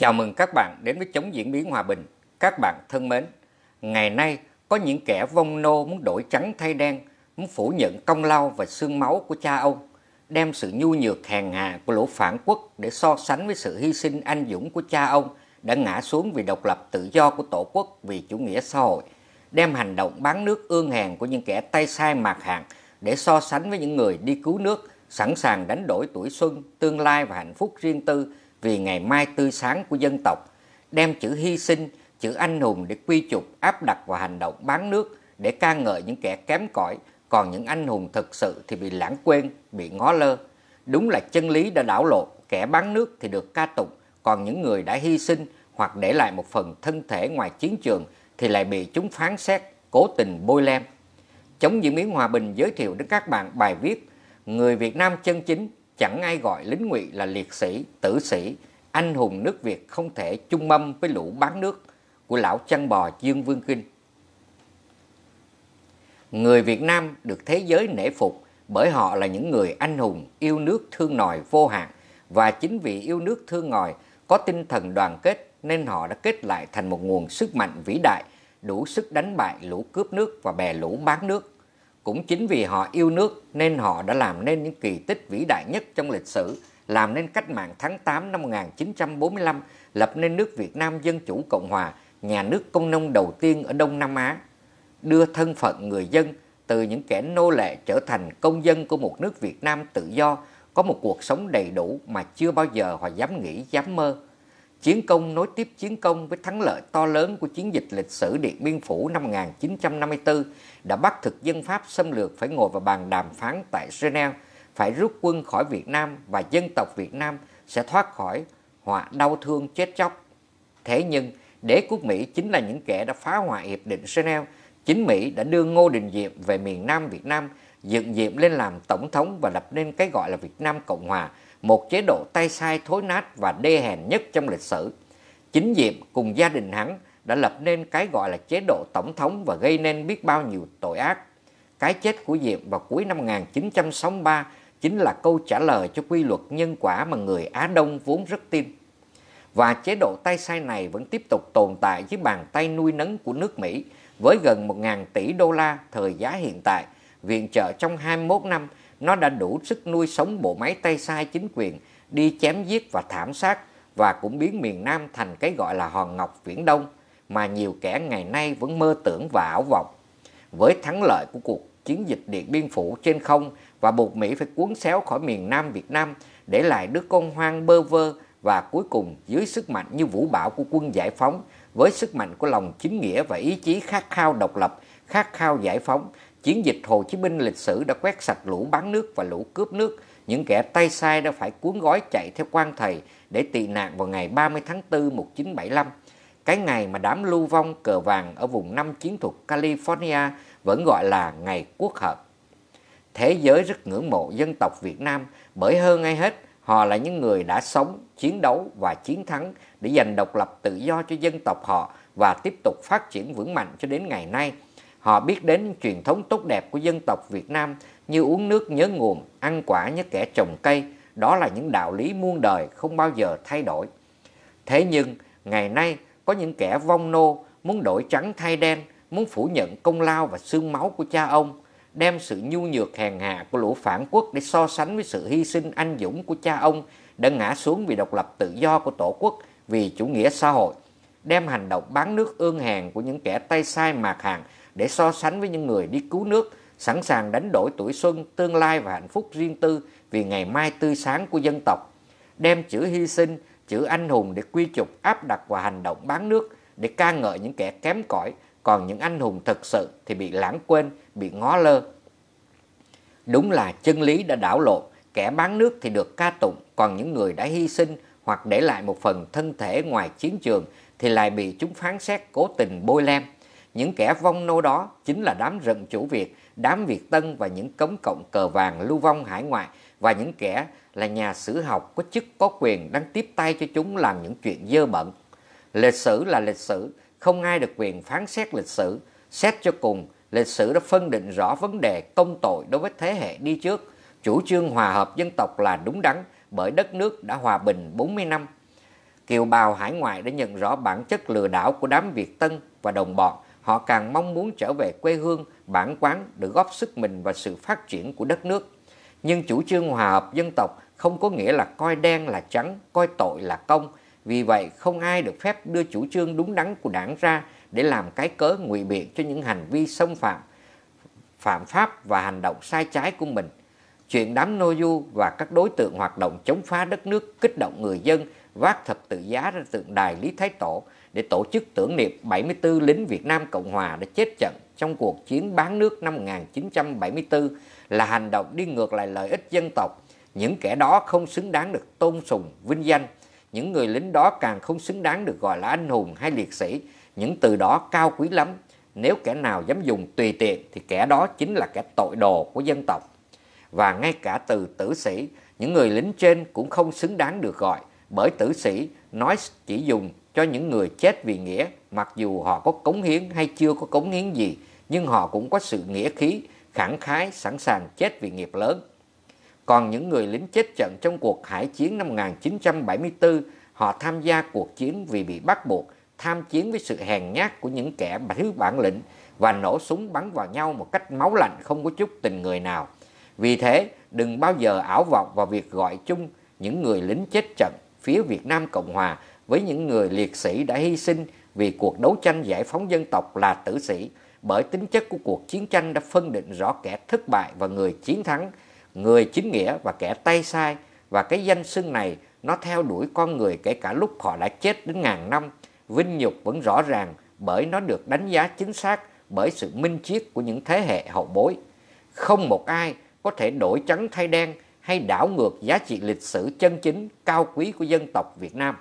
Chào mừng các bạn đến với Chống Diễn biến Hòa Bình. Các bạn thân mến, ngày nay có những kẻ vong nô muốn đổi trắng thay đen, muốn phủ nhận công lao và xương máu của cha ông, đem sự nhu nhược hèn hạ của lũ phản quốc để so sánh với sự hy sinh anh dũng của cha ông đã ngã xuống vì độc lập tự do của tổ quốc vì chủ nghĩa xã hội, đem hành động bán nước ương hèn của những kẻ tay sai mạc hạng để so sánh với những người đi cứu nước, sẵn sàng đánh đổi tuổi xuân, tương lai và hạnh phúc riêng tư vì ngày mai tươi sáng của dân tộc, đem chữ hy sinh, chữ anh hùng để quy chụp áp đặt vào hành động bán nước để ca ngợi những kẻ kém cỏi, còn những anh hùng thực sự thì bị lãng quên, bị ngó lơ. Đúng là chân lý đã đảo lộn, kẻ bán nước thì được ca tụng, còn những người đã hy sinh hoặc để lại một phần thân thể ngoài chiến trường thì lại bị chúng phán xét, cố tình bôi lem. Chống diễn biến hòa bình giới thiệu đến các bạn bài viết Người Việt Nam chân chính chẳng ai gọi lính ngụy là liệt sĩ, tử sĩ, anh hùng nước Việt không thể chung mâm với lũ bán nước của lão chăn bò Dương Vương Kinh. Người Việt Nam được thế giới nể phục bởi họ là những người anh hùng, yêu nước thương nòi vô hạn và chính vì yêu nước thương nòi có tinh thần đoàn kết nên họ đã kết lại thành một nguồn sức mạnh vĩ đại đủ sức đánh bại lũ cướp nước và bè lũ bán nước cũng chính vì họ yêu nước nên họ đã làm nên những kỳ tích vĩ đại nhất trong lịch sử, làm nên cách mạng tháng 8 năm 1945, lập nên nước Việt Nam Dân Chủ Cộng Hòa, nhà nước công nông đầu tiên ở Đông Nam Á, đưa thân phận người dân từ những kẻ nô lệ trở thành công dân của một nước Việt Nam tự do, có một cuộc sống đầy đủ mà chưa bao giờ họ dám nghĩ, dám mơ. Chiến công nối tiếp chiến công với thắng lợi to lớn của chiến dịch lịch sử Điện Biên Phủ năm 1954 đã bắt thực dân Pháp xâm lược phải ngồi vào bàn đàm phán tại Geneva, phải rút quân khỏi Việt Nam và dân tộc Việt Nam sẽ thoát khỏi họa đau thương chết chóc. Thế nhưng, đế quốc Mỹ chính là những kẻ đã phá hoại Hiệp định Geneva, chính Mỹ đã đưa Ngô Đình Diệm về miền Nam Việt Nam dựng diệm lên làm tổng thống và lập nên cái gọi là Việt Nam Cộng Hòa, một chế độ tay sai thối nát và đê hèn nhất trong lịch sử. Chính Diệm cùng gia đình hắn đã lập nên cái gọi là chế độ tổng thống và gây nên biết bao nhiêu tội ác. Cái chết của Diệm vào cuối năm 1963 chính là câu trả lời cho quy luật nhân quả mà người Á Đông vốn rất tin. Và chế độ tay sai này vẫn tiếp tục tồn tại dưới bàn tay nuôi nấng của nước Mỹ với gần 1.000 tỷ đô la thời giá hiện tại – viện trợ trong 21 năm, nó đã đủ sức nuôi sống bộ máy tay sai chính quyền, đi chém giết và thảm sát và cũng biến miền Nam thành cái gọi là hòn ngọc viễn đông mà nhiều kẻ ngày nay vẫn mơ tưởng và ảo vọng. Với thắng lợi của cuộc chiến dịch Điện Biên Phủ trên không và buộc Mỹ phải cuốn xéo khỏi miền Nam Việt Nam để lại đứa con hoang bơ vơ và cuối cùng dưới sức mạnh như vũ bão của quân giải phóng với sức mạnh của lòng chính nghĩa và ý chí khát khao độc lập, khát khao giải phóng Chiến dịch Hồ Chí Minh lịch sử đã quét sạch lũ bán nước và lũ cướp nước. Những kẻ tay sai đã phải cuốn gói chạy theo quan thầy để tị nạn vào ngày 30 tháng 4 1975. Cái ngày mà đám lưu vong cờ vàng ở vùng năm chiến thuật California vẫn gọi là ngày quốc hợp. Thế giới rất ngưỡng mộ dân tộc Việt Nam bởi hơn ai hết họ là những người đã sống, chiến đấu và chiến thắng để giành độc lập tự do cho dân tộc họ và tiếp tục phát triển vững mạnh cho đến ngày nay – Họ biết đến truyền thống tốt đẹp của dân tộc Việt Nam như uống nước nhớ nguồn, ăn quả nhớ kẻ trồng cây. Đó là những đạo lý muôn đời không bao giờ thay đổi. Thế nhưng, ngày nay có những kẻ vong nô muốn đổi trắng thay đen, muốn phủ nhận công lao và xương máu của cha ông, đem sự nhu nhược hèn hạ của lũ phản quốc để so sánh với sự hy sinh anh dũng của cha ông đã ngã xuống vì độc lập tự do của tổ quốc, vì chủ nghĩa xã hội, đem hành động bán nước ương hèn của những kẻ tay sai mạc hàng để so sánh với những người đi cứu nước, sẵn sàng đánh đổi tuổi xuân, tương lai và hạnh phúc riêng tư vì ngày mai tươi sáng của dân tộc. Đem chữ hy sinh, chữ anh hùng để quy chụp áp đặt và hành động bán nước, để ca ngợi những kẻ kém cỏi, còn những anh hùng thật sự thì bị lãng quên, bị ngó lơ. Đúng là chân lý đã đảo lộn, kẻ bán nước thì được ca tụng, còn những người đã hy sinh hoặc để lại một phần thân thể ngoài chiến trường thì lại bị chúng phán xét cố tình bôi lem. Những kẻ vong nô đó chính là đám rận chủ Việt, đám Việt Tân và những cống cộng cờ vàng lưu vong hải ngoại và những kẻ là nhà sử học có chức có quyền đang tiếp tay cho chúng làm những chuyện dơ bẩn. Lịch sử là lịch sử, không ai được quyền phán xét lịch sử. Xét cho cùng, lịch sử đã phân định rõ vấn đề công tội đối với thế hệ đi trước. Chủ trương hòa hợp dân tộc là đúng đắn bởi đất nước đã hòa bình 40 năm. Kiều bào hải ngoại đã nhận rõ bản chất lừa đảo của đám Việt Tân và đồng bọn họ càng mong muốn trở về quê hương, bản quán để góp sức mình vào sự phát triển của đất nước. Nhưng chủ trương hòa hợp dân tộc không có nghĩa là coi đen là trắng, coi tội là công. Vì vậy, không ai được phép đưa chủ trương đúng đắn của đảng ra để làm cái cớ ngụy biện cho những hành vi xâm phạm, phạm pháp và hành động sai trái của mình. Chuyện đám nô du và các đối tượng hoạt động chống phá đất nước kích động người dân vác thập tự giá ra tượng đài Lý Thái Tổ để tổ chức tưởng niệm 74 lính Việt Nam Cộng Hòa đã chết trận trong cuộc chiến bán nước năm 1974 là hành động đi ngược lại lợi ích dân tộc. Những kẻ đó không xứng đáng được tôn sùng, vinh danh. Những người lính đó càng không xứng đáng được gọi là anh hùng hay liệt sĩ. Những từ đó cao quý lắm. Nếu kẻ nào dám dùng tùy tiện thì kẻ đó chính là kẻ tội đồ của dân tộc. Và ngay cả từ tử sĩ, những người lính trên cũng không xứng đáng được gọi bởi tử sĩ nói chỉ dùng cho những người chết vì nghĩa, mặc dù họ có cống hiến hay chưa có cống hiến gì, nhưng họ cũng có sự nghĩa khí, khẳng khái, sẵn sàng chết vì nghiệp lớn. Còn những người lính chết trận trong cuộc hải chiến năm 1974, họ tham gia cuộc chiến vì bị bắt buộc, tham chiến với sự hèn nhát của những kẻ thứ bản lĩnh và nổ súng bắn vào nhau một cách máu lạnh không có chút tình người nào. Vì thế, đừng bao giờ ảo vọng vào việc gọi chung những người lính chết trận phía Việt Nam Cộng Hòa với những người liệt sĩ đã hy sinh vì cuộc đấu tranh giải phóng dân tộc là tử sĩ, bởi tính chất của cuộc chiến tranh đã phân định rõ kẻ thất bại và người chiến thắng, người chính nghĩa và kẻ tay sai, và cái danh xưng này nó theo đuổi con người kể cả lúc họ đã chết đến ngàn năm, vinh nhục vẫn rõ ràng bởi nó được đánh giá chính xác bởi sự minh triết của những thế hệ hậu bối. Không một ai có thể đổi trắng thay đen hay đảo ngược giá trị lịch sử chân chính cao quý của dân tộc Việt Nam.